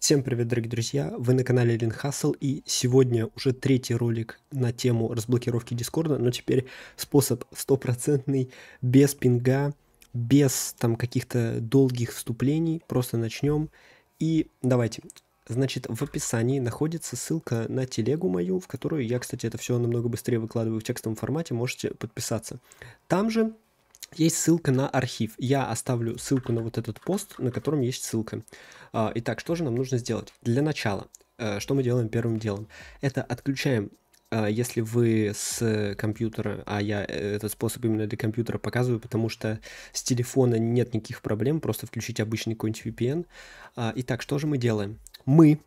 Всем привет, дорогие друзья! Вы на канале Лин Хасл и сегодня уже третий ролик на тему разблокировки Дискорда, но теперь способ стопроцентный, без пинга, без там каких-то долгих вступлений, просто начнем. И давайте, Значит, в описании находится ссылка на телегу мою, в которую я, кстати, это все намного быстрее выкладываю в текстовом формате, можете подписаться. Там же есть ссылка на архив. Я оставлю ссылку на вот этот пост, на котором есть ссылка. А, итак, что же нам нужно сделать? Для начала, э, что мы делаем первым делом? Это отключаем э, если вы с компьютера, а я э, этот способ именно для компьютера показываю, потому что с телефона нет никаких проблем, просто включить обычный какой-нибудь VPN. А, итак, что же мы делаем? Мы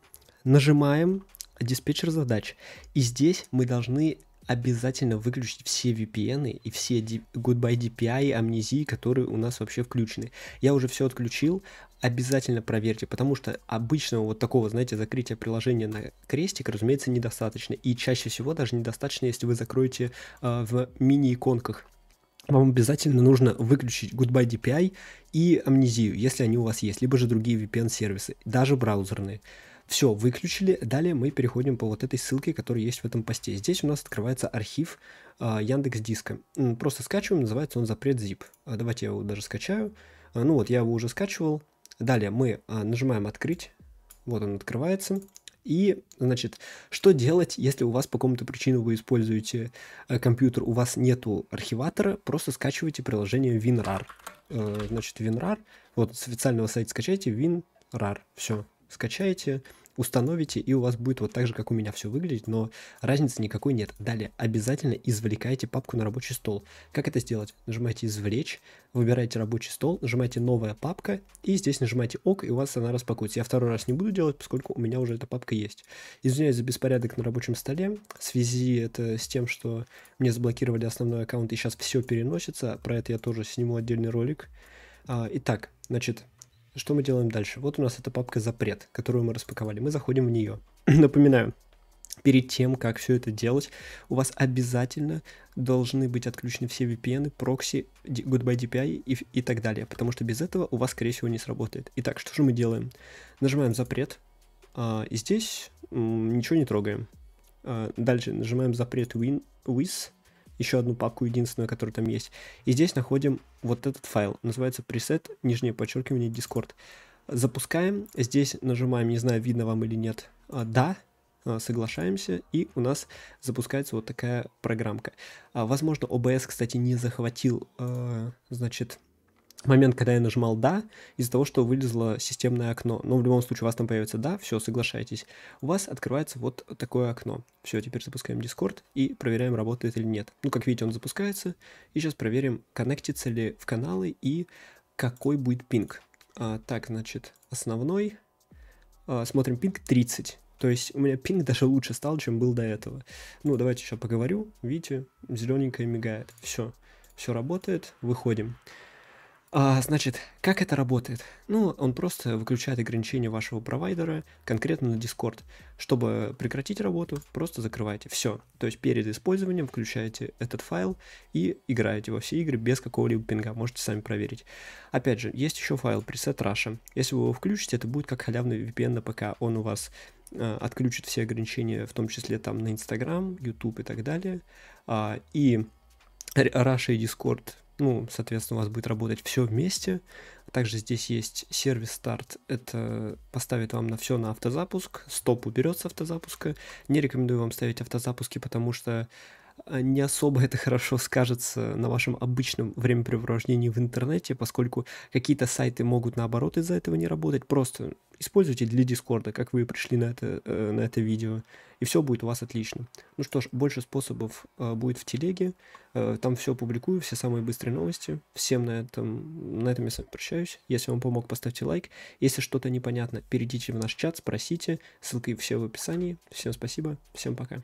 нажимаем диспетчер задач, и здесь мы должны обязательно выключить все VPN и все Goodbye DPI, амнезии, которые у нас вообще включены. Я уже все отключил, обязательно проверьте, потому что обычного вот такого, знаете, закрытия приложения на крестик, разумеется, недостаточно. И чаще всего даже недостаточно, если вы закроете э, в мини-иконках вам обязательно нужно выключить Goodbye DPI и амнезию, если они у вас есть, либо же другие VPN-сервисы, даже браузерные. Все, выключили. Далее мы переходим по вот этой ссылке, которая есть в этом посте. Здесь у нас открывается архив э, Яндекс Диска. Просто скачиваем, называется он запрет zip. А, давайте я его даже скачаю. А, ну вот, я его уже скачивал. Далее мы нажимаем «Открыть». Вот он открывается. И, значит, что делать, если у вас по какому-то причину вы используете э, компьютер, у вас нету архиватора, просто скачивайте приложение WinRAR. Э, значит, WinRAR, вот с официального сайта скачайте WinRAR, все, скачаете, установите, и у вас будет вот так же, как у меня все выглядит, но разницы никакой нет. Далее обязательно извлекайте папку на рабочий стол. Как это сделать? Нажимаете «Извлечь», выбираете рабочий стол, нажимаете «Новая папка», и здесь нажимаете «Ок», и у вас она распакуется. Я второй раз не буду делать, поскольку у меня уже эта папка есть. Извиняюсь за беспорядок на рабочем столе, в связи это с тем, что мне заблокировали основной аккаунт, и сейчас все переносится, про это я тоже сниму отдельный ролик. А, итак, значит, что мы делаем дальше? Вот у нас эта папка «Запрет», которую мы распаковали. Мы заходим в нее. Напоминаю, перед тем, как все это делать, у вас обязательно должны быть отключены все VPN, прокси, Goodbye DPI и, и так далее, потому что без этого у вас, скорее всего, не сработает. Итак, что же мы делаем? Нажимаем «Запрет», а, и здесь м, ничего не трогаем. А, дальше нажимаем «Запрет win, with», еще одну папку, единственную, которая там есть. И здесь находим вот этот файл, называется preset, нижнее подчеркивание, Discord. Запускаем, здесь нажимаем, не знаю, видно вам или нет, а, «Да», а, соглашаемся, и у нас запускается вот такая программка. А, возможно, OBS, кстати, не захватил, значит, момент, когда я нажимал «да», из-за того, что вылезло системное окно. Но ну, в любом случае у вас там появится «да», все, соглашайтесь. У вас открывается вот такое окно. Все, теперь запускаем Discord и проверяем, работает или нет. Ну, как видите, он запускается. И сейчас проверим, коннектится ли в каналы и какой будет пинг. А, так, значит, основной. А, смотрим пинг 30. То есть у меня пинг даже лучше стал, чем был до этого. Ну, давайте еще поговорю. Видите, зелененькое мигает. Все, все работает, Выходим. А, значит, как это работает? Ну, он просто выключает ограничения вашего провайдера конкретно на Discord. Чтобы прекратить работу, просто закрываете. Все. То есть перед использованием включаете этот файл и играете во все игры без какого-либо пинга. Можете сами проверить. Опять же, есть еще файл preset Russia. Если вы его включите, это будет как халявный VPN на ПК. Он у вас э, отключит все ограничения, в том числе там на Instagram, YouTube и так далее. А, и Russia и Discord ну, соответственно, у вас будет работать все вместе. Также здесь есть сервис старт. Это поставит вам на все на автозапуск. Стоп уберет с автозапуска. Не рекомендую вам ставить автозапуски, потому что э, не особо это хорошо скажется на вашем обычном времяпрепровождении в интернете, поскольку какие-то сайты могут наоборот из-за этого не работать. Просто Используйте для Дискорда, как вы пришли на это, э, на это видео, и все будет у вас отлично. Ну что ж, больше способов э, будет в телеге, э, там все публикую, все самые быстрые новости. Всем на этом, на этом я с вами прощаюсь. Если вам помог, поставьте лайк. Если что-то непонятно, перейдите в наш чат, спросите, ссылки все в описании. Всем спасибо, всем пока.